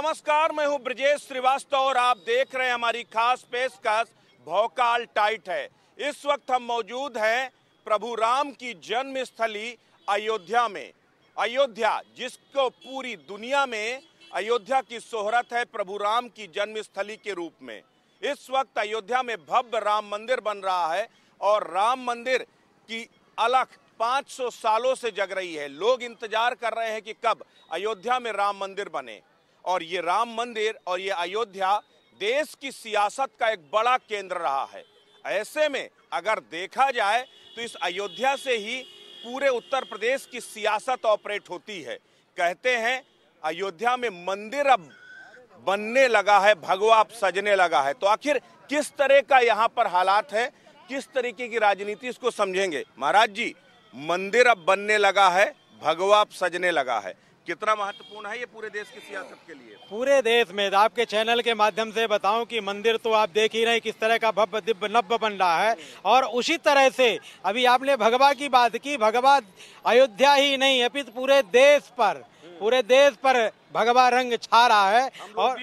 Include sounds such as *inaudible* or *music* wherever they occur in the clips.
नमस्कार मैं हूं ब्रजेश श्रीवास्तव और आप देख रहे हैं हमारी खास पेशकश भोकाल टाइट है इस वक्त हम मौजूद हैं प्रभु राम की जन्म स्थली अयोध्या में अयोध्या जिसको पूरी दुनिया में अयोध्या की शोहरत है प्रभु राम की जन्म स्थली के रूप में इस वक्त अयोध्या में भव्य राम मंदिर बन रहा है और राम मंदिर की अलख 500 सालों से जग रही है लोग इंतजार कर रहे हैं कि कब अयोध्या में राम मंदिर बने और ये राम मंदिर और ये अयोध्या देश की सियासत का एक बड़ा केंद्र रहा है ऐसे में अगर देखा जाए तो इस अयोध्या से ही पूरे उत्तर प्रदेश की सियासत ऑपरेट होती है कहते हैं अयोध्या में मंदिर अब बनने लगा है भगवा अब सजने लगा है तो आखिर किस तरह का यहाँ पर हालात है किस तरीके की राजनीति इसको समझेंगे महाराज जी मंदिर अब बनने लगा है भगवा अब सजने लगा है कितना महत्वपूर्ण है ये पूरे देश की सियासत के लिए पूरे देश में आपके चैनल के माध्यम से बताऊं कि मंदिर तो आप देख ही रहे किस तरह का भव्य दिव्य नव्य बन रहा है और उसी तरह से अभी आपने भगवा की बात की भगवा अयोध्या ही नहीं अपित पूरे देश पर पूरे देश पर भगवा रंग छा रहा है और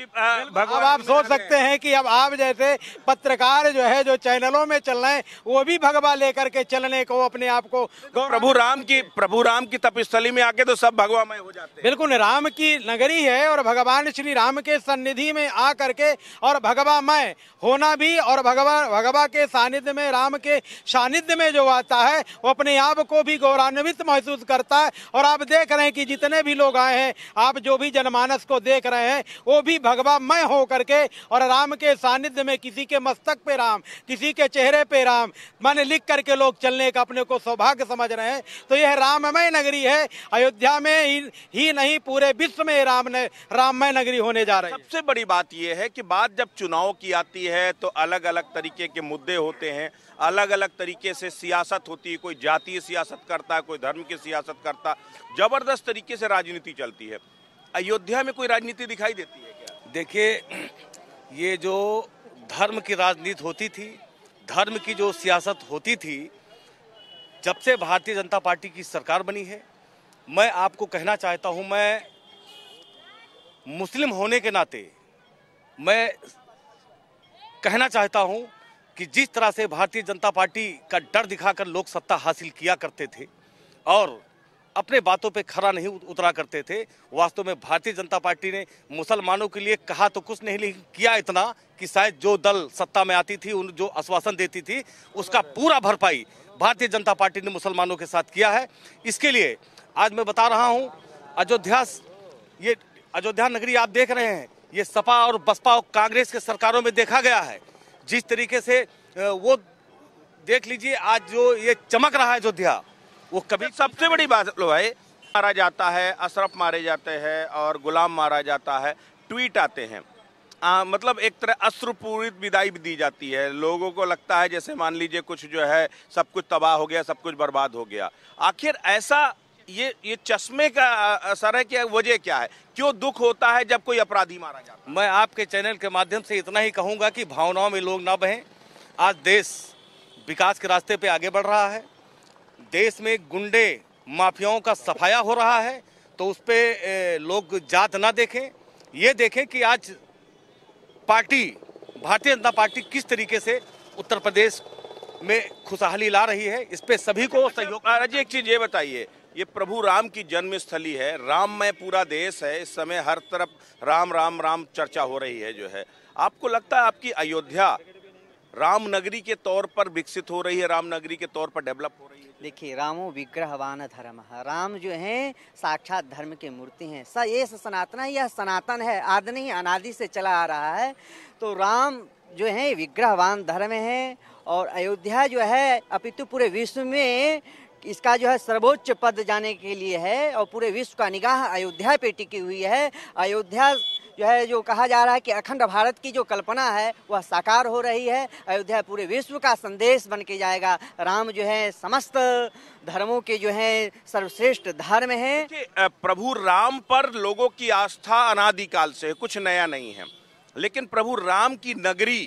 अब आप सोच सकते हैं कि अब आप जैसे पत्रकार जो है जो चैनलों में चल रहे हैं वो भी भगवा लेकर के चलने को अपने आप को तो प्रभु राम की प्रभु राम की तपस्थली में आके तो सब भगवामय हो जाते हैं बिल्कुल राम की नगरी है और भगवान श्री राम के सन्निधि में आ करके और भगवामय होना भी और भगवा भगवा के सानिध्य में राम के सानिध्य में जो आता है वो अपने आप को भी गौरवान्वित महसूस करता है और आप देख रहे हैं कि जितने भी लोग आए हैं आप जो भी जनमानस को देख रहे हैं वो भी भगवा मय हो करके और राम के सानिध्य में किसी के मस्तक पे राम किसी के चेहरे पे राम मन लिख करके लोग चलने का अपने को सौभाग्य समझ रहे हैं तो यह राममय नगरी है अयोध्या में ही, ही नहीं पूरे विश्व में राम ने राममय नगरी होने जा रही है सबसे बड़ी बात यह है कि बात जब चुनाव की आती है तो अलग अलग तरीके के मुद्दे होते हैं अलग अलग तरीके से सियासत होती है कोई जातीय सियासत करता है कोई धर्म की सियासत करता जबरदस्त तरीके से राजनीति चलती है अयोध्या में कोई राजनीति दिखाई देती है क्या देखिए ये जो धर्म की राजनीति होती थी धर्म की जो सियासत होती थी जब से भारतीय जनता पार्टी की सरकार बनी है मैं आपको कहना चाहता हूं मैं मुस्लिम होने के नाते मैं कहना चाहता हूं कि जिस तरह से भारतीय जनता पार्टी का डर दिखाकर लोग सत्ता हासिल किया करते थे और अपने बातों पे खरा नहीं उतरा करते थे वास्तव में भारतीय जनता पार्टी ने मुसलमानों के लिए कहा तो कुछ नहीं लेकिन किया इतना कि शायद जो दल सत्ता में आती थी उन जो आश्वासन देती थी उसका पूरा भरपाई भारतीय जनता पार्टी ने मुसलमानों के साथ किया है इसके लिए आज मैं बता रहा हूँ अयोध्या ये अयोध्या नगरी आप देख रहे हैं ये सपा और बसपा और कांग्रेस के सरकारों में देखा गया है जिस तरीके से वो देख लीजिए आज जो ये चमक रहा है अयोध्या वो कभी सबसे बड़ी बात लो भाई मारा जाता है अशरफ मारे जाते हैं और गुलाम मारा जाता है ट्वीट आते हैं आ, मतलब एक तरह अश्रुपूरित विदाई भी दी जाती है लोगों को लगता है जैसे मान लीजिए कुछ जो है सब कुछ तबाह हो गया सब कुछ बर्बाद हो गया आखिर ऐसा ये ये चश्मे का असर है कि वजह क्या है क्यों दुख होता है जब कोई अपराधी मारा जाता है मैं आपके चैनल के माध्यम से इतना ही कहूँगा कि भावनाओं में लोग ना बहें आज देश विकास के रास्ते पे आगे बढ़ रहा है देश में गुंडे माफियाओं का सफाया हो रहा है तो उस पर लोग जात ना देखें ये देखें कि आज पार्टी भारतीय जनता पार्टी किस तरीके से उत्तर प्रदेश में खुशहाली ला रही है इस पर सभी को अच्छा, सहयोग राजी एक चीज़ ये बताइए ये प्रभु राम की जन्मस्थली है राम में पूरा देश है इस समय हर तरफ राम राम राम चर्चा हो रही है जो है आपको लगता है आपकी अयोध्या रामनगरी के तौर पर विकसित हो रही है रामनगरी के तौर पर डेवलप हो रही है देखिए रामो विग्रहवान धर्म राम जो हैं साक्षात धर्म के मूर्ति हैं स ये सनातन है यह सनातन है आदि अनादि से चला आ रहा है तो राम जो है विग्रहवान धर्म है और अयोध्या जो है अपितु पूरे विश्व में इसका जो है सर्वोच्च पद जाने के लिए है और पूरे विश्व का निगाह अयोध्या पे टिकी हुई है अयोध्या जो है जो कहा जा रहा है कि अखंड भारत की जो कल्पना है वह साकार हो रही है अयोध्या पूरे विश्व का संदेश बन के जाएगा राम जो है समस्त धर्मों के जो है सर्वश्रेष्ठ धर्म है प्रभु राम पर लोगों की आस्था अनादिकाल से कुछ नया नहीं है लेकिन प्रभु राम की नगरी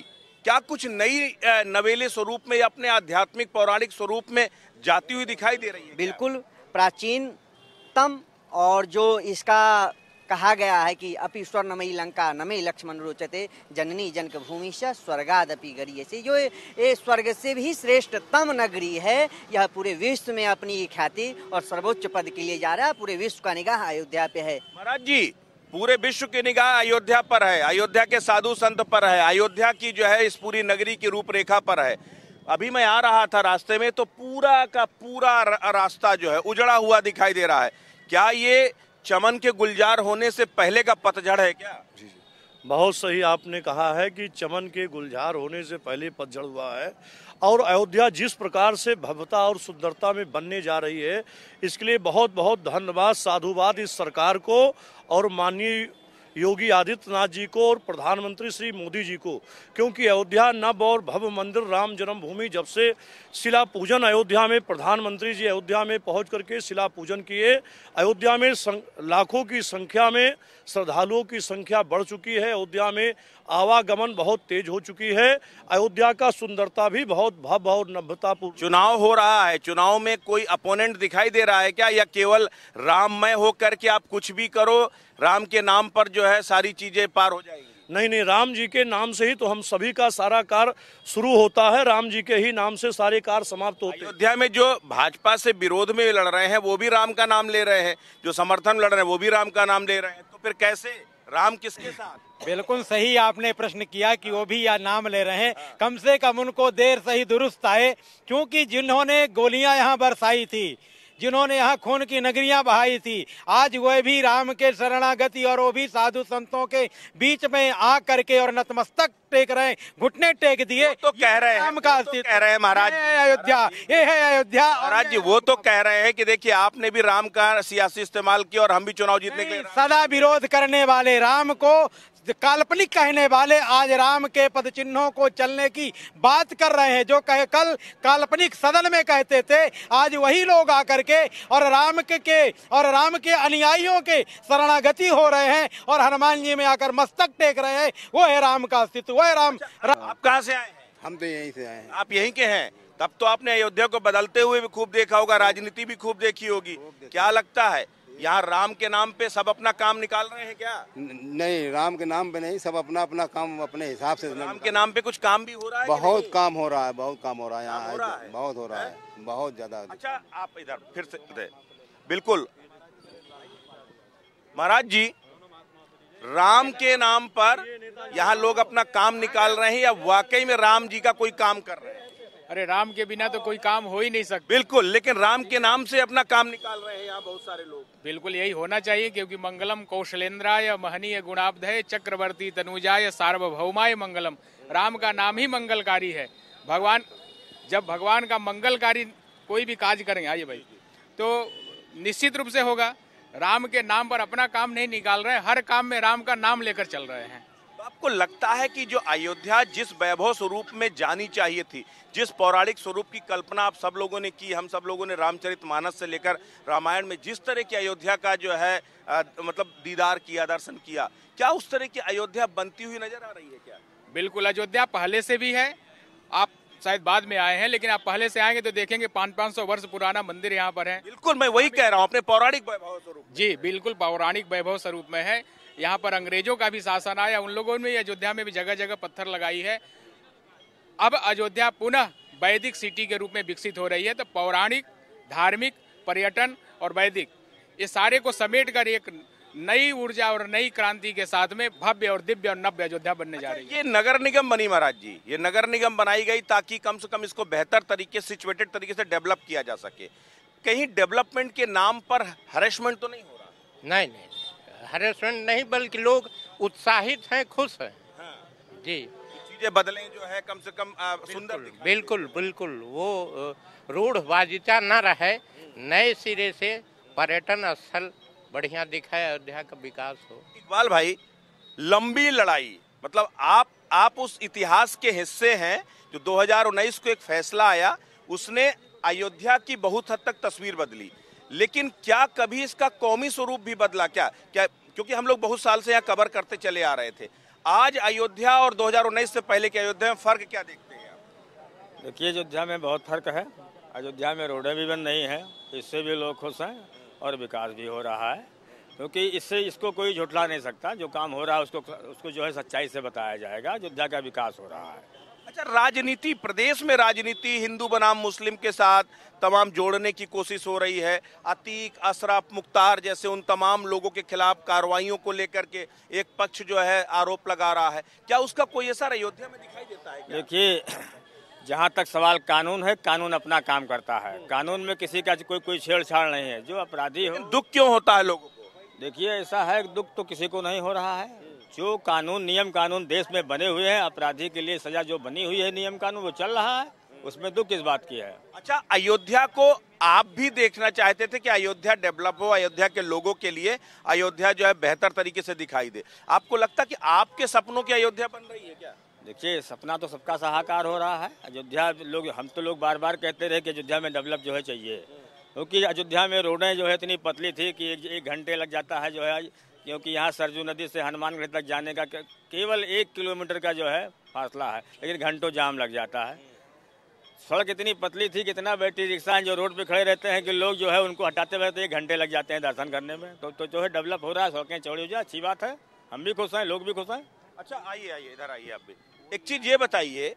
क्या कुछ नई नवेले स्वरूप में या अपने आध्यात्मिक पौराणिक स्वरूप में जाती हुई दिखाई दे रही है बिल्कुल प्राचीनतम और जो इसका कहा गया है कि स्वर्ण मई लंका नमे लक्ष्मण रोचते जननी जनक भूमि से स्वर्गादपि गरीय से जो ये स्वर्ग से भी श्रेष्ठतम नगरी है यह पूरे विश्व में अपनी ख्याति और सर्वोच्च पद के लिए जा रहा है पूरे विश्व का निगाह अयोध्या पे है महाराज जी पूरे विश्व की निगाह अयोध्या पर है अयोध्या के साधु संत पर है अयोध्या की जो है इस पूरी नगरी की रूपरेखा पर है अभी मैं आ रहा था रास्ते में तो पूरा का पूरा रास्ता जो है उजड़ा हुआ दिखाई दे रहा है क्या ये चमन के गुलजार होने से पहले का पतझड़ है क्या जी जी बहुत सही आपने कहा है कि चमन के गुलजार होने से पहले पतझड़ हुआ है और अयोध्या जिस प्रकार से भव्यता और सुंदरता में बनने जा रही है इसके लिए बहुत बहुत धन्यवाद साधुवाद इस सरकार को और माननीय योगी आदित्यनाथ जी को और प्रधानमंत्री श्री मोदी जी को क्योंकि अयोध्या नव और भव्य मंदिर राम जन्मभूमि जब से शिला पूजन अयोध्या में प्रधानमंत्री जी अयोध्या में पहुंच करके शिला पूजन किए अयोध्या में लाखों की संख्या में श्रद्धालुओं की संख्या बढ़ चुकी है अयोध्या में आवागमन बहुत तेज हो चुकी है अयोध्या का सुंदरता भी बहुत भव्य और नभ्यतापूर्ण चुनाव हो रहा है चुनाव में कोई अपोनेंट दिखाई दे रहा है क्या या केवल राममय होकर के आप कुछ भी करो राम के नाम पर जो है सारी चीज़ें पार हो जाएगी नहीं नहीं राम जी के नाम से ही तो हम सभी का सारा कार्य शुरू होता है राम जी के ही नाम से सारे कार्य समाप्त होते हैं अयोध्या में जो भाजपा से विरोध में लड़ रहे हैं वो भी राम का नाम ले रहे हैं जो समर्थन लड़ रहे हैं वो भी राम का नाम ले रहे हैं तो फिर कैसे राम किसके साथ बिल्कुल सही आपने प्रश्न किया कि वो भी या नाम ले रहे हैं कम से कम उनको देर सही दुरुस्त आए क्योंकि जिन्होंने गोलियां यहाँ बरसाई थी जिन्होंने यहाँ खून की नगरियाँ बहाई थी आज वे भी राम के शरणागति और वो भी साधु संतों के बीच में आ करके और नतमस्तक टेक रहे घुटने टेक दिए तो कह रहे हैं का तो कह रहे हैं महाराज अयोध्या ये है अयोध्या महाराज जी वो तो कह रहे हैं कि देखिए आपने भी राम का सियासी इस्तेमाल किया और हम भी चुनाव जीतने के सदा विरोध करने वाले राम को काल्पनिक कहने वाले आज राम के पद चिन्हों को चलने की बात कर रहे हैं जो कहे कल काल्पनिक सदन में कहते थे आज वही लोग आकर के और राम के, के और राम के अनुयायियों के शरणागति हो रहे हैं और हनुमान जी में आकर मस्तक टेक रहे हैं वो है राम का अस्तित्व वह राम, राम अच्छा, आप कहाँ से आए हैं हम तो यहीं से आए हैं आप यहीं के हैं तब तो आपने अयोध्या को बदलते हुए भी खूब देखा होगा राजनीति भी खूब देखी होगी क्या लगता है यहाँ राम के नाम पे सब अपना काम निकाल रहे हैं क्या नहीं राम के नाम पे नहीं सब अपना अपना काम अपने हिसाब से राम के नाम पे कुछ काम भी हो रहा है बहुत काम हो रहा है बहुत काम हो रहा है यहाँ बहुत हो रहा है बहुत ज्यादा अच्छा आप इधर फिर से बिल्कुल महाराज जी राम के नाम पर यहाँ लोग अपना काम निकाल रहे हैं या वाकई में राम जी का कोई काम कर रहे हैं अरे राम के बिना तो कोई काम हो ही नहीं सकता बिल्कुल लेकिन राम के नाम से अपना काम निकाल रहे हैं यहाँ बहुत सारे लोग बिल्कुल यही होना चाहिए क्योंकि मंगलम कौशलेंद्राय महनीय गुणाब्धय चक्रवर्ती तनुजाय सार्वभौमाय मंगलम राम का नाम ही मंगलकारी है भगवान जब भगवान का मंगलकारी कोई भी काज करेंगे आइए भाई तो निश्चित रूप से होगा राम के नाम पर अपना काम नहीं निकाल रहे हैं हर काम में राम का नाम लेकर चल रहे हैं आपको लगता है कि जो अयोध्या जिस वैभव स्वरूप में जानी चाहिए थी जिस पौराणिक स्वरूप की कल्पना आप सब लोगों ने की हम सब लोगों ने रामचरित मानस से लेकर रामायण में जिस तरह की अयोध्या का जो है आ, मतलब दीदार किया दर्शन किया क्या उस तरह की अयोध्या बनती हुई नजर आ रही है क्या बिल्कुल अयोध्या पहले से भी है आप शायद बाद में आए हैं लेकिन आप पहले से आएंगे तो देखेंगे पाँच पाँच सौ वर्ष पुराना मंदिर यहाँ पर है बिल्कुल मैं वही कह रहा हूँ अपने पौराणिक वैभव स्वरूप जी बिल्कुल पौराणिक वैभव स्वरूप में है यहाँ पर अंग्रेजों का भी शासन आया उन लोगों ने अयोध्या में भी जगह जगह पत्थर लगाई है अब अयोध्या पुनः वैदिक सिटी के रूप में विकसित हो रही है तो पौराणिक धार्मिक पर्यटन और वैदिक ये सारे को समेट कर एक नई ऊर्जा और नई क्रांति के साथ में भव्य और दिव्य और नव्य अयोध्या बनने अच्छा, जा रही है ये नगर निगम बनी महाराज जी ये नगर निगम बनाई गई ताकि कम से कम इसको बेहतर तरीके सिचुएटेड तरीके से डेवलप किया जा सके कहीं डेवलपमेंट के नाम पर हरेसमेंट तो नहीं हो रहा नहीं नहीं हरेसमेंट नहीं बल्कि लोग उत्साहित हैं खुश हैं हाँ। जी चीजें बदले जो है कम से कम सुंदर बिल्कुल, बिल्कुल वो रोड रूढ़बाजिता न रहे नए सिरे से पर्यटन स्थल बढ़िया दिखाए अयोध्या का विकास हो इकबाल भाई लंबी लड़ाई मतलब आप आप उस इतिहास के हिस्से हैं जो 2019 को एक फैसला आया उसने अयोध्या की बहुत हद तक तस्वीर बदली लेकिन क्या कभी इसका कौमी स्वरूप भी बदला क्या क्या क्योंकि हम लोग बहुत साल से यहाँ कवर करते चले आ रहे थे आज अयोध्या और 2019 से पहले की अयोध्या में फर्क क्या देखते हैं आप देखिए अयोध्या में बहुत फर्क है अयोध्या में रोडें भी बन रही हैं इससे भी लोग खुश हैं और विकास भी हो रहा है क्योंकि इससे इसको कोई झुठला नहीं सकता जो काम हो रहा है उसको उसको जो है सच्चाई से बताया जाएगा अयोध्या का विकास हो रहा है अच्छा राजनीति प्रदेश में राजनीति हिंदू बनाम मुस्लिम के साथ तमाम जोड़ने की कोशिश हो रही है अतीक अशरफ मुख्तार जैसे उन तमाम लोगों के खिलाफ कार्रवाइयों को लेकर के एक पक्ष जो है आरोप लगा रहा है क्या उसका कोई असर अयोध्या में दिखाई देता है देखिए जहाँ तक सवाल कानून है कानून अपना काम करता है कानून में किसी का कोई कोई छेड़छाड़ नहीं है जो अपराधी हो दुख क्यों होता है लोगों को देखिए ऐसा है दुख तो किसी को नहीं हो रहा है जो कानून नियम कानून देश में बने हुए हैं अपराधी के लिए सजा जो बनी हुई है नियम कानून वो चल रहा है उसमें दुख किस बात की है अच्छा अयोध्या को आप भी देखना चाहते थे कि अयोध्या डेवलप हो अयोध्या के लोगों के लिए अयोध्या जो है बेहतर तरीके से दिखाई दे आपको लगता कि आपके सपनों की अयोध्या बन रही है क्या देखिए सपना तो सबका सहाकार हो रहा है अयोध्या लोग हम तो लोग बार बार कहते रहे कि अयोध्या में डेवलप जो है चाहिए क्योंकि अयोध्या में रोडें जो है इतनी पतली थी कि एक घंटे लग जाता है जो है क्योंकि यहाँ सरजू नदी से हनुमानगढ़ तक जाने का केवल एक किलोमीटर का जो है फासला है लेकिन घंटों जाम लग जाता है सड़क इतनी पतली थी कि इतना बैटरी रिक्शा जो रोड पे खड़े रहते हैं कि लोग जो है उनको हटाते हुए तो एक घंटे लग जाते हैं दर्शन करने में तो तो जो है डेवलप हो रहा है सड़कें चौड़ी हो जाए अच्छी बात है हम भी खुश हैं लोग भी खुश हैं अच्छा आइए आइए इधर आइए आप भी एक चीज़ ये बताइए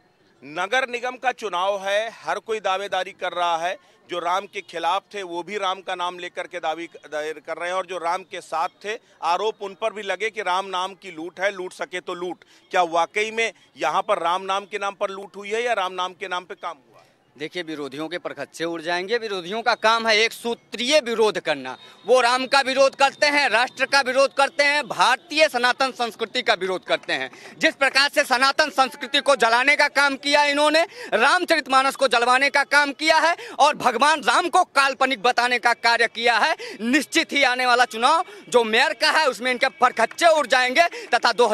नगर निगम का चुनाव है हर कोई दावेदारी कर रहा है जो राम के खिलाफ थे वो भी राम का नाम लेकर के दावी दायर कर रहे हैं और जो राम के साथ थे आरोप उन पर भी लगे कि राम नाम की लूट है लूट सके तो लूट क्या वाकई में यहाँ पर राम नाम के नाम पर लूट हुई है या राम नाम के नाम पर काम हुआ है देखिए विरोधियों के परखच्चे उड़ जाएंगे विरोधियों का काम है एक सूत्रीय विरोध करना वो राम का विरोध करते हैं राष्ट्र का विरोध करते हैं भारतीय सनातन संस्कृति का विरोध करते हैं जिस प्रकार से सनातन संस्कृति को जलाने का काम किया इन्होंने रामचरितमानस को जलवाने का काम किया है और भगवान राम को काल्पनिक बताने का कार्य किया है निश्चित ही आने वाला चुनाव जो मेयर का है उसमें इनके प्रखच्चे उड़ जाएंगे तथा दो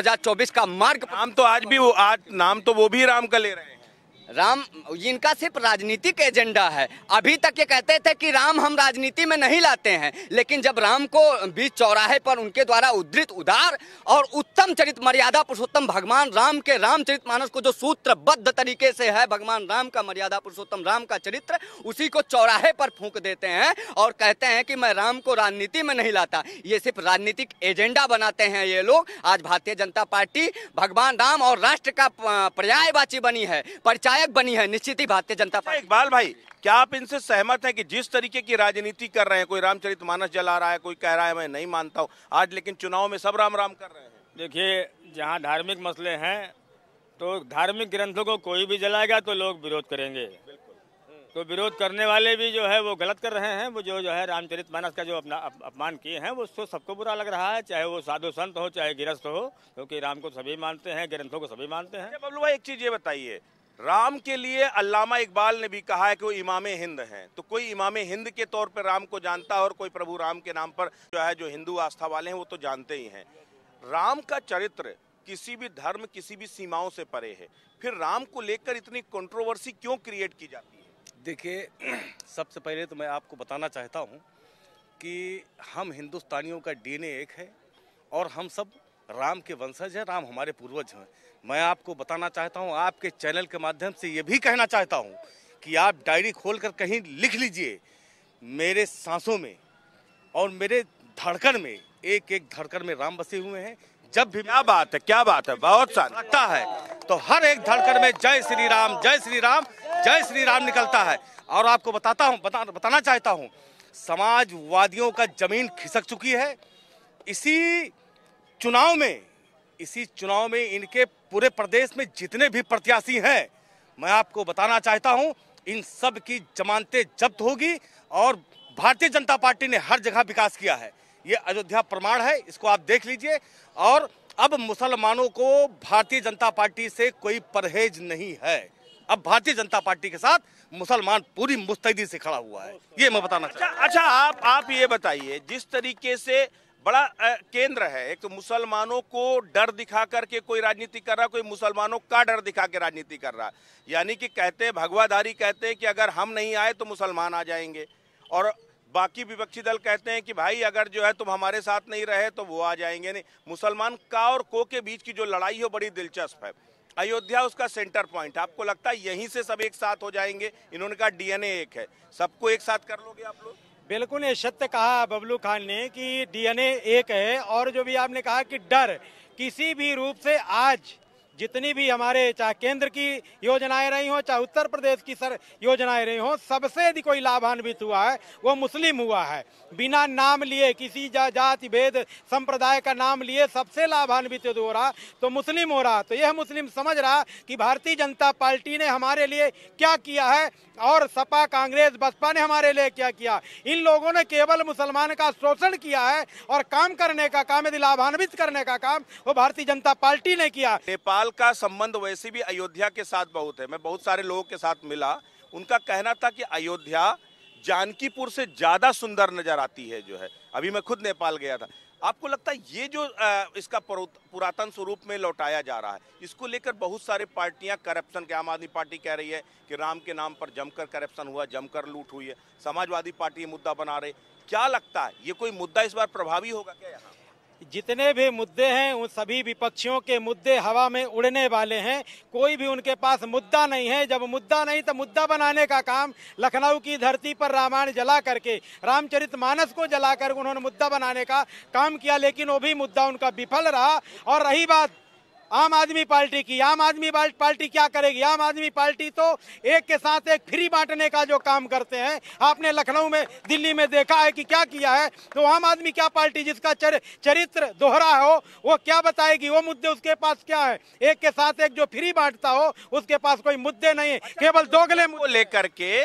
का मार्ग नाम तो आज भी वो आज नाम तो वो भी राम का ले रहे हैं राम इनका सिर्फ राजनीतिक एजेंडा है अभी तक ये कहते थे कि राम हम राजनीति में नहीं लाते हैं लेकिन जब राम को बीच चौराहे पर उनके द्वारा उद्धृत उदार और उत्तम चरित मर्यादा पुरुषोत्तम भगवान राम के रामचरित मानस को जो सूत्रबद्ध तरीके से है भगवान राम का मर्यादा पुरुषोत्तम राम का चरित्र उसी को चौराहे पर फूंक देते हैं और कहते हैं कि मैं राम को राजनीति में नहीं लाता ये सिर्फ राजनीतिक एजेंडा बनाते हैं ये लोग आज भारतीय जनता पार्टी भगवान राम और राष्ट्र का पर्यायवाची बनी है परिचाय विधायक बनी है निश्चित ही भारतीय जनता अच्छा, पार्टी इकबाल भाई क्या आप इनसे सहमत हैं कि जिस तरीके की राजनीति कर रहे हैं कोई रामचरित मानस जला रहा है कोई कह रहा है मैं नहीं मानता हूँ आज लेकिन चुनाव में सब राम राम कर रहे हैं देखिए जहाँ धार्मिक मसले हैं तो धार्मिक ग्रंथों को कोई भी जलाएगा तो लोग विरोध करेंगे तो विरोध करने वाले भी जो है वो गलत कर रहे हैं वो जो जो है रामचरित मानस का जो अपना अपमान किए हैं वो उसको सबको बुरा लग रहा है चाहे वो साधु संत हो चाहे गिरस्त हो क्योंकि तो राम को सभी मानते हैं ग्रंथों को सभी मानते हैं अच्छा, बबलू भाई एक चीज़ ये बताइए राम के लिए अल्लामा इकबाल ने भी कहा है कि वो इमाम हिंद हैं तो कोई इमाम हिंद के तौर पर राम को जानता है और कोई प्रभु राम के नाम पर जो है जो हिंदू आस्था वाले हैं वो तो जानते ही हैं राम का चरित्र किसी भी धर्म किसी भी सीमाओं से परे है फिर राम को लेकर इतनी कंट्रोवर्सी क्यों क्रिएट की जाती है देखिए *clears throat* सबसे पहले तो मैं आपको बताना चाहता हूँ कि हम हिंदुस्तानियों का डीएनए एक है और हम सब राम के वंशज हैं राम हमारे पूर्वज हैं मैं आपको बताना चाहता हूँ आपके चैनल के माध्यम से ये भी कहना चाहता हूँ कि आप डायरी खोल कर कहीं लिख लीजिए मेरे सांसों में और मेरे धड़कन में एक एक धड़कन में राम बसे हुए हैं जब भी क्या बात है क्या बात है बहुत सारा लगता है तो हर एक धड़कन में जय श्री राम जय श्री राम जय श्री राम निकलता है और आपको बताता हूँ बता, बताना चाहता हूँ समाजवादियों का जमीन खिसक चुकी है इसी चुनाव में इसी चुनाव में इनके पूरे प्रदेश में जितने भी प्रत्याशी हैं मैं आपको बताना चाहता हूं इन सब की जमानतें जब्त होगी और भारतीय जनता पार्टी ने हर जगह विकास किया है ये अयोध्या प्रमाण है इसको आप देख लीजिए और अब मुसलमानों को भारतीय जनता पार्टी से कोई परहेज नहीं है अब भारतीय जनता पार्टी के साथ मुसलमान पूरी मुस्तैदी से खड़ा हुआ है ये मैं बताना अच्छा अच्छा आप आप ये बताइए जिस तरीके से बड़ा केंद्र है एक तो मुसलमानों को डर दिखा करके कोई राजनीति कर रहा कोई मुसलमानों का डर दिखा के राजनीति कर रहा यानी कि कहते भगवाधारी कहते हैं कि अगर हम नहीं आए तो मुसलमान आ जाएंगे और बाकी विपक्षी दल कहते हैं कि भाई अगर जो है तुम हमारे साथ नहीं रहे तो वो आ जाएंगे नहीं मुसलमान का और को के बीच की जो लड़ाई है बड़ी दिलचस्प है अयोध्या उसका सेंटर पॉइंट आपको लगता है यहीं से सब एक साथ हो जाएंगे इन्होंने कहा डीएनए एक है सबको एक साथ कर लोगे आप लोग बिल्कुल ये सत्य कहा बबलू खान ने कि डीएनए एक है और जो भी आपने कहा कि डर किसी भी रूप से आज जितनी भी हमारे चाहे केंद्र की योजनाएं रही हों चाहे उत्तर प्रदेश की सर योजनाएं रही हों सबसे यदि कोई लाभान्वित हुआ है वो मुस्लिम हुआ है बिना नाम लिए किसी जा, जाति भेद संप्रदाय का नाम लिए सबसे लाभान्वित यदि हो रहा तो मुस्लिम हो रहा तो यह मुस्लिम समझ रहा कि भारतीय जनता पार्टी ने हमारे लिए क्या किया है और सपा कांग्रेस बसपा ने हमारे लिए क्या किया इन लोगों ने केवल मुसलमान का शोषण किया है और काम करने का काम यदि लाभान्वित करने का काम वो भारतीय जनता पार्टी ने किया नेपाल का संबंध वैसे भी अयोध्या के साथ बहुत है मैं बहुत सारे लोगों के साथ मिला उनका कहना था कि अयोध्या जानकीपुर से ज़्यादा सुंदर नज़र आती है जो है अभी मैं खुद नेपाल गया था आपको लगता है ये जो इसका पुरातन स्वरूप में लौटाया जा रहा है इसको लेकर बहुत सारे पार्टियां करप्शन के आम आदमी पार्टी कह रही है कि राम के नाम पर जमकर करप्शन हुआ जमकर लूट हुई है समाजवादी पार्टी ये मुद्दा बना रहे क्या लगता है ये कोई मुद्दा इस बार प्रभावी होगा क्या यहाँ जितने भी मुद्दे हैं उन सभी विपक्षियों के मुद्दे हवा में उड़ने वाले हैं कोई भी उनके पास मुद्दा नहीं है जब मुद्दा नहीं तो मुद्दा बनाने का काम लखनऊ की धरती पर रामायण जला करके रामचरित मानस को जला कर उन्होंने मुद्दा बनाने का काम किया लेकिन वो भी मुद्दा उनका विफल रहा और रही बात आम आदमी पार्टी की आम आदमी पार्टी क्या करेगी आम आदमी पार्टी तो एक के साथ एक फ्री बांटने का जो काम करते हैं आपने लखनऊ में दिल्ली में देखा है कि क्या किया है तो आम आदमी क्या पार्टी जिसका चर, चरित्र दोहरा हो वो क्या बताएगी वो मुद्दे उसके पास क्या है एक के साथ एक जो फ्री बांटता हो उसके पास कोई मुद्दे नहीं है अच्छा, केवल तो दोगले लेकर के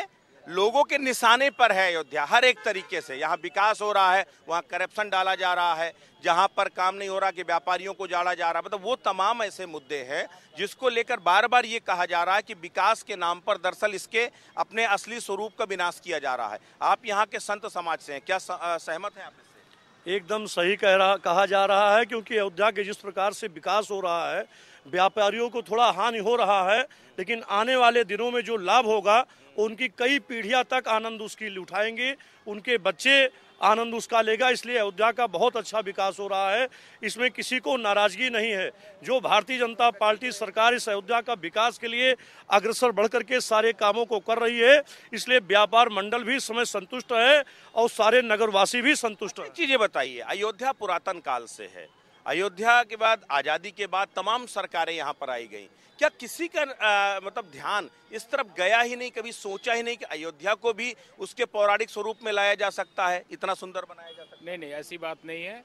लोगों के निशाने पर है अयोध्या हर एक तरीके से यहाँ विकास हो रहा है वहाँ करप्शन डाला जा रहा है जहाँ पर काम नहीं हो रहा कि व्यापारियों को जाड़ा जा रहा है मतलब वो तमाम ऐसे मुद्दे हैं जिसको लेकर बार बार ये कहा जा रहा है कि विकास के नाम पर दरअसल इसके अपने असली स्वरूप का विनाश किया जा रहा है आप यहाँ के संत समाज से हैं क्या सहमत हैं आप इससे एकदम सही कह रहा कहा जा रहा है क्योंकि अयोध्या के जिस प्रकार से विकास हो रहा है व्यापारियों को थोड़ा हानि हो रहा है लेकिन आने वाले दिनों में जो लाभ होगा उनकी कई पीढ़ियां तक आनंद उसकी उठाएंगे उनके बच्चे आनंद उसका लेगा इसलिए अयोध्या का बहुत अच्छा विकास हो रहा है इसमें किसी को नाराजगी नहीं है जो भारतीय जनता पार्टी सरकार इस अयोध्या का विकास के लिए अग्रसर बढ़कर के सारे कामों को कर रही है इसलिए व्यापार मंडल भी समय संतुष्ट है और सारे नगरवासी भी संतुष्ट हैं चीज़ें बताइए अयोध्या पुरातन काल से है अयोध्या के बाद आज़ादी के बाद तमाम सरकारें यहाँ पर आई गई क्या किसी का आ, मतलब ध्यान इस तरफ गया ही नहीं कभी सोचा ही नहीं कि अयोध्या को भी उसके पौराणिक स्वरूप में लाया जा सकता है इतना सुंदर बनाया जा सकता नहीं नहीं ऐसी बात नहीं है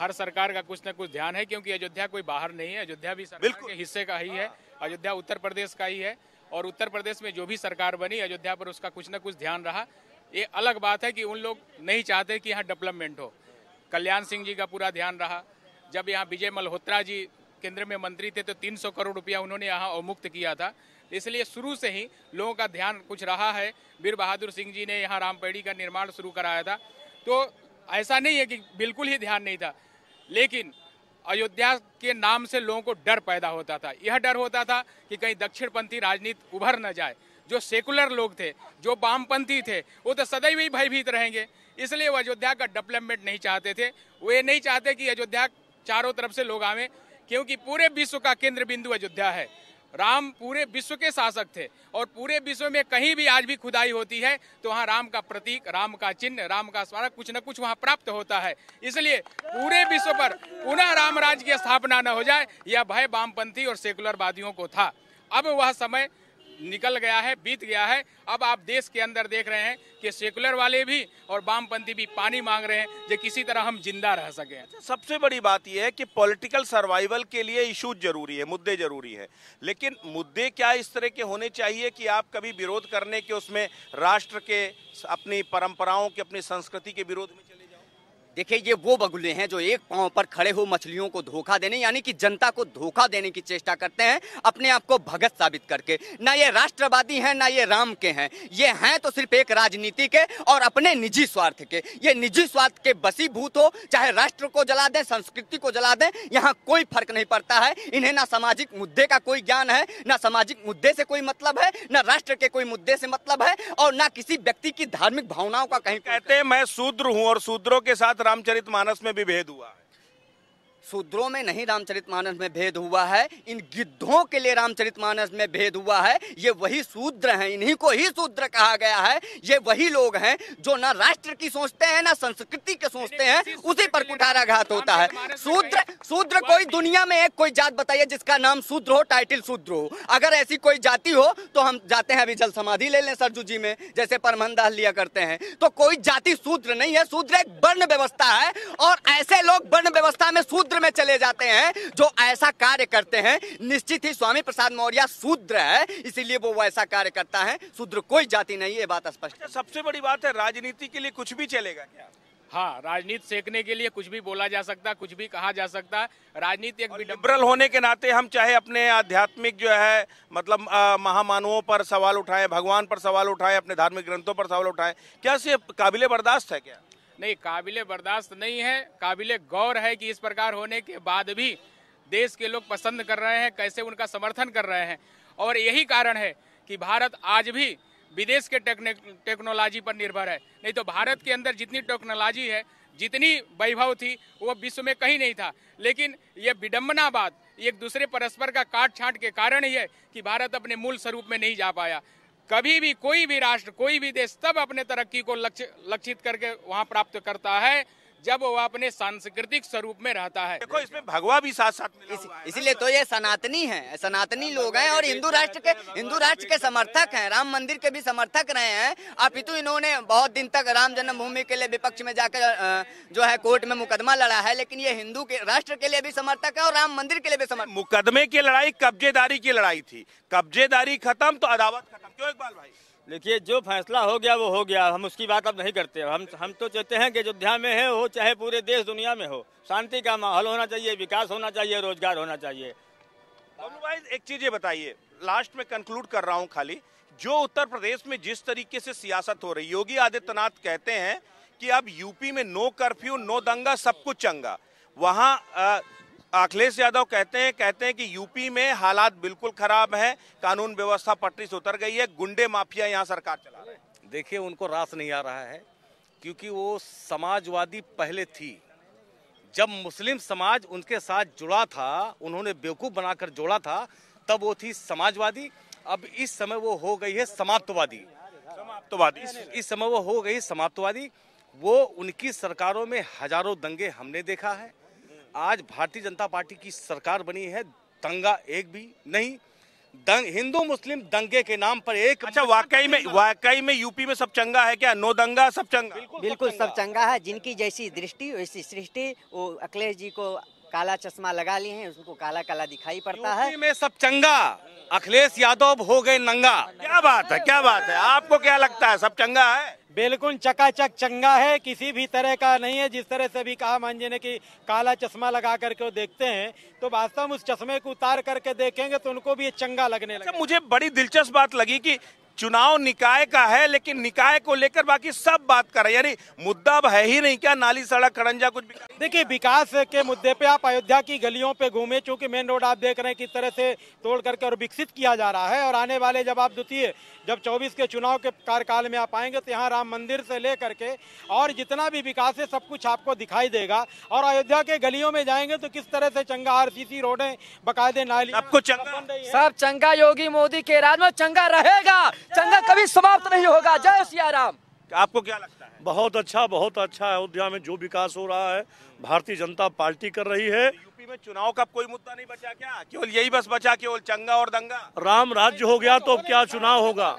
हर सरकार का कुछ ना कुछ ध्यान है क्योंकि अयोध्या कोई बाहर नहीं है अयोध्या भी सरकार के हिस्से का ही है हाँ। अयोध्या उत्तर प्रदेश का ही है और उत्तर प्रदेश में जो भी सरकार बनी अयोध्या पर उसका कुछ ना कुछ ध्यान रहा ये अलग बात है कि उन लोग नहीं चाहते कि यहाँ डेवलपमेंट हो कल्याण सिंह जी का पूरा ध्यान रहा जब यहाँ विजय मल्होत्रा जी केंद्र में मंत्री थे तो 300 करोड़ रुपया उन्होंने यहाँ अवमुक्त किया था इसलिए शुरू से ही लोगों का ध्यान कुछ रहा है वीर बहादुर सिंह जी ने यहाँ रामपेड़ी का निर्माण शुरू कराया था तो ऐसा नहीं है कि बिल्कुल ही ध्यान नहीं था लेकिन अयोध्या के नाम से लोगों को डर पैदा होता था यह डर होता था कि कहीं दक्षिणपंथी राजनीति उभर न जाए जो सेकुलर लोग थे जो वामपंथी थे वो तो सदैव ही भयभीत रहेंगे इसलिए वो अयोध्या का डेवलपमेंट नहीं चाहते थे वो ये नहीं चाहते कि अयोध्या चारों तरफ से लोग आवे क्योंकि पूरे विश्व का केंद्र बिंदु अयोध्या है राम पूरे विश्व के शासक थे और पूरे विश्व में कहीं भी आज भी खुदाई होती है तो वहाँ राम का प्रतीक राम का चिन्ह राम का स्मारक कुछ न कुछ वहाँ प्राप्त होता है इसलिए पूरे विश्व पर पुनः राम राज्य की स्थापना न हो जाए यह भय वामपंथी और सेकुलर वादियों को था अब वह समय निकल गया है बीत गया है अब आप देश के अंदर देख रहे हैं कि सेकुलर वाले भी और वामपंथी भी पानी मांग रहे हैं जो किसी तरह हम जिंदा रह सकें अच्छा, सबसे बड़ी बात यह है कि पॉलिटिकल सर्वाइवल के लिए इशूज जरूरी है मुद्दे जरूरी है लेकिन मुद्दे क्या इस तरह के होने चाहिए कि आप कभी विरोध करने के उसमें राष्ट्र के अपनी परंपराओं के अपनी संस्कृति के विरोध में चले देखिए ये वो बगुले हैं जो एक पांव पर खड़े हो मछलियों को धोखा देने यानी कि जनता को धोखा देने की चेष्टा करते हैं अपने आप को भगत साबित करके ना ये राष्ट्रवादी हैं ना ये राम के हैं ये हैं तो सिर्फ एक राजनीति के और अपने निजी स्वार्थ के ये निजी स्वार्थ के बसीभूत हो चाहे राष्ट्र को जला दें संस्कृति को जला दें यहाँ कोई फर्क नहीं पड़ता है इन्हें ना सामाजिक मुद्दे का कोई ज्ञान है ना सामाजिक मुद्दे से कोई मतलब है ना राष्ट्र के कोई मुद्दे से मतलब है और ना किसी व्यक्ति की धार्मिक भावनाओं का कहीं कहते मैं शूद्र हूँ और शूद्रों के साथ रामचरित मानस में विभेद हुआ शूद्रों में नहीं रामचरितमानस में भेद हुआ है इन गिद्धों के लिए रामचरितमानस में भेद हुआ है ये वही शूद्र हैं इन्हीं को ही शूद्र कहा गया है ये वही लोग हैं जो ना राष्ट्र की सोचते हैं ना संस्कृति के सोचते हैं उसी पर कुठाराघात होता है शूद्र शूद्र कोई दुनिया में एक कोई जात बताइए जिसका नाम शूद्र हो टाइटल शूद्र हो अगर ऐसी कोई जाति हो तो हम जाते हैं अभी जल समाधि ले लें सरजू जी में जैसे परमहन दास लिया करते हैं तो कोई जाति शूद्र नहीं है शूद्र एक वर्ण व्यवस्था है और ऐसे लोग वर्ण व्यवस्था में शूद्र क्षेत्र में चले जाते हैं जो ऐसा कार्य करते हैं निश्चित ही स्वामी प्रसाद मौर्य शूद्र है इसीलिए वो वैसा कार्य करता है शूद्र कोई जाति नहीं ये बात स्पष्ट अच्छा, सबसे बड़ी बात है राजनीति के लिए कुछ भी चलेगा क्या हाँ राजनीति सेकने के लिए कुछ भी बोला जा सकता कुछ भी कहा जा सकता राजनीति एक लिबरल होने के नाते हम चाहे अपने आध्यात्मिक जो है मतलब महामानवों पर सवाल उठाएं भगवान पर सवाल उठाएं अपने धार्मिक ग्रंथों पर सवाल उठाएं क्या से काबिले बर्दाश्त है क्या नहीं काबिले बर्दाश्त नहीं है काबिले गौर है कि इस प्रकार होने के बाद भी देश के लोग पसंद कर रहे हैं कैसे उनका समर्थन कर रहे हैं और यही कारण है कि भारत आज भी विदेश के टेक्नोलॉजी पर निर्भर है नहीं तो भारत के अंदर जितनी टेक्नोलॉजी है जितनी वैभव थी वो विश्व में कहीं नहीं था लेकिन यह विडम्बना बात एक दूसरे परस्पर का काट छांट के कारण ही है कि भारत अपने मूल स्वरूप में नहीं जा पाया कभी भी कोई भी राष्ट्र कोई भी देश तब अपने तरक्की को लक्ष्य लक्षित करके वहां प्राप्त करता है जब वो अपने सांस्कृतिक स्वरूप में रहता है देखो इसमें भगवा भी साथ साथ मिला इस, इसीलिए तो ये सनातनी है सनातनी लोग हैं और हिंदू राष्ट्र के हिंदू राष्ट्र के समर्थक हैं राम मंदिर के भी समर्थक रहे हैं अपितु इन्होंने बहुत दिन तक राम जन्मभूमि के लिए विपक्ष में जाकर जो है कोर्ट में मुकदमा लड़ा है लेकिन ये हिंदू के राष्ट्र के लिए भी समर्थक है और राम मंदिर के लिए भी समर्थक मुकदमे की लड़ाई कब्जेदारी की लड़ाई थी कब्जेदारी खत्म तो अदावत खत्म क्यों इकबाल भाई देखिए जो फैसला हो गया वो हो गया हम उसकी बात अब नहीं करते हम हम तो चाहते हैं कि अयोध्या में है हो चाहे पूरे देश दुनिया में हो शांति का माहौल होना चाहिए विकास होना चाहिए रोजगार होना चाहिए भाई एक चीज़ ये बताइए लास्ट में कंक्लूड कर रहा हूँ खाली जो उत्तर प्रदेश में जिस तरीके से सियासत हो रही योगी आदित्यनाथ कहते हैं कि अब यूपी में नो कर्फ्यू नो दंगा सब कुछ चंगा वहाँ अखिलेश यादव कहते हैं कहते हैं कि यूपी में हालात बिल्कुल खराब हैं कानून व्यवस्था पटरी से उतर गई है गुंडे माफिया यहाँ सरकार चला रहे हैं देखिए उनको रास नहीं आ रहा है क्योंकि वो समाजवादी पहले थी जब मुस्लिम समाज उनके साथ जुड़ा था उन्होंने बेवकूफ़ बनाकर जोड़ा था तब वो थी समाजवादी अब इस समय वो हो गई है समाप्तवादी समाप्तवादी इस, इस समय वो हो गई समाप्तवादी वो उनकी सरकारों में हजारों दंगे हमने देखा है आज भारतीय जनता पार्टी की सरकार बनी है दंगा एक भी नहीं दंग हिंदू मुस्लिम दंगे के नाम पर एक अच्छा वाकई में वाकई में यूपी में सब चंगा है क्या नो दंगा सब चंगा बिल्कुल, बिल्कुल सब चंगा है जिनकी जैसी दृष्टि वैसी सृष्टि वो अखिलेश जी को काला चश्मा लगा लिए हैं उसको काला काला दिखाई पड़ता है में सब चंगा अखिलेश यादव हो गए नंगा क्या बात है क्या बात है आपको क्या लगता है सब चंगा है बिल्कुल चकाचक चंगा है किसी भी तरह का नहीं है जिस तरह से भी कहा मान जी ने कि काला चश्मा लगा करके वो देखते हैं तो वास्तव में उस चश्मे को उतार करके देखेंगे तो उनको भी ये चंगा लगने अच्छा, लगा मुझे बड़ी दिलचस्प बात लगी कि चुनाव निकाय का है लेकिन निकाय को लेकर बाकी सब बात कर रहे यानी मुद्दा अब है ही नहीं क्या नाली सड़क खड़ंजा कुछ देखिए विकास के मुद्दे पे आप अयोध्या की गलियों पे घूमे चूंकि मेन रोड आप देख रहे हैं किस तरह से तोड़ करके और विकसित किया जा रहा है और आने वाले जब आप द्वितीय जब चौबीस के चुनाव के कार्यकाल में आप आएंगे तो यहाँ राम मंदिर से ले करके और जितना भी विकास है सब कुछ आपको दिखाई देगा और अयोध्या के गलियों में जाएंगे तो किस तरह से चंगा आर सी सी है बकायदे नाली आपको चंगा सर चंगा योगी मोदी के राज में चंगा रहेगा चंगा कभी समाप्त नहीं होगा जय सिया राम आपको क्या लगता है बहुत अच्छा बहुत अच्छा अयोध्या में जो विकास हो रहा है भारतीय जनता पार्टी कर रही है यूपी में चुनाव का कोई मुद्दा नहीं बचा क्या केवल यही बस बचा केवल चंगा और दंगा राम राज्य हो गया तो अब क्या चुनाव होगा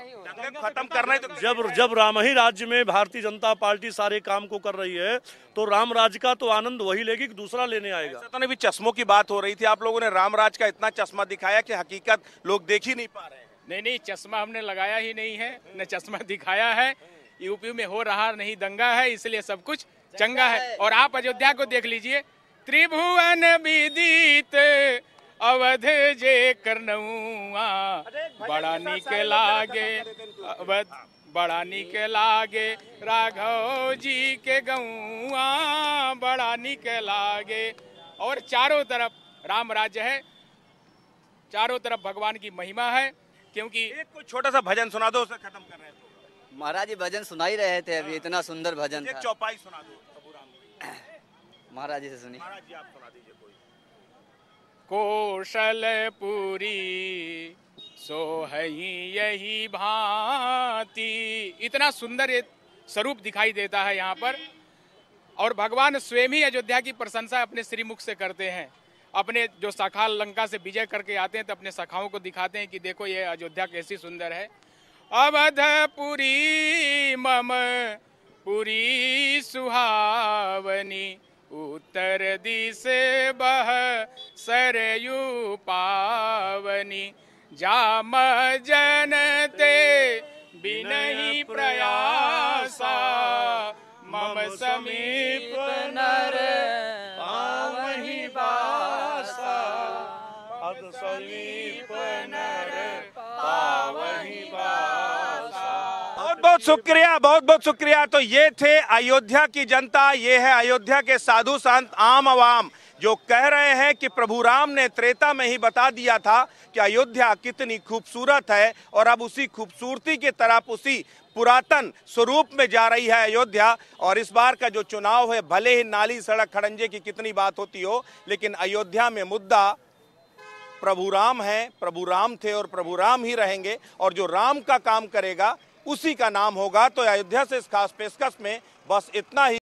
खत्म करना है तो जब जब राम ही राज्य में भारतीय जनता पार्टी सारे काम को कर रही है तो राम राज्य का तो आनंद वही लेगी कि दूसरा लेने आएगा तो भी चश्मों की बात हो रही थी आप लोगों ने राम राज का इतना चश्मा दिखाया कि हकीकत लोग देख ही नहीं पा रहे नहीं नहीं चश्मा हमने लगाया ही नहीं है न चश्मा *laughs* दिखाया है यूपी में हो रहा नहीं दंगा है इसलिए सब कुछ चंगा है और आप अयोध्या को देख लीजिए त्रिभुवन विदित अवध जे करनुआ बड़ा निक लागे अवध बड़ा निक लागे राघव जी के गुआ बड़ा निक लागे और चारों तरफ राम राज्य है चारों तरफ भगवान की महिमा है क्योंकि एक कोई छोटा सा भजन सुना दो उसे खत्म कर रहे थे महाराज जी भजन सुना ही रहे थे अभी हाँ। इतना सुंदर भजन एक चौपाई सुना दो *coughs* महाराज जी से सुनिए महाराज जी आप सुना दीजिए कोई यही भांति इतना सुंदर स्वरूप दिखाई देता है यहाँ पर और भगवान स्वयं ही अयोध्या की प्रशंसा अपने श्रीमुख से करते हैं अपने जो शाखा लंका से विजय करके आते हैं तो अपने शाखाओं को दिखाते हैं कि देखो ये अयोध्या कैसी सुंदर है अवधपुरी मम पुरी सुहावनी उत्तर दिशे बह सरयू पावनी जाम जनते बिनही प्रयासा मम समीप नर समीप नर पावही बहुत बहुत शुक्रिया बहुत बहुत शुक्रिया तो ये थे अयोध्या की जनता ये है अयोध्या के साधु संत आम आवाम जो कह रहे हैं कि प्रभु राम ने त्रेता में ही बता दिया था कि अयोध्या कितनी खूबसूरत है और अब उसी खूबसूरती की तरफ उसी पुरातन स्वरूप में जा रही है अयोध्या और इस बार का जो चुनाव है भले ही नाली सड़क खड़ंजे की कितनी बात होती हो लेकिन अयोध्या में मुद्दा प्रभु राम हैं प्रभु राम थे और प्रभु राम ही रहेंगे और जो राम का काम करेगा उसी का नाम होगा तो अयोध्या से इस खास पेशकश में बस इतना ही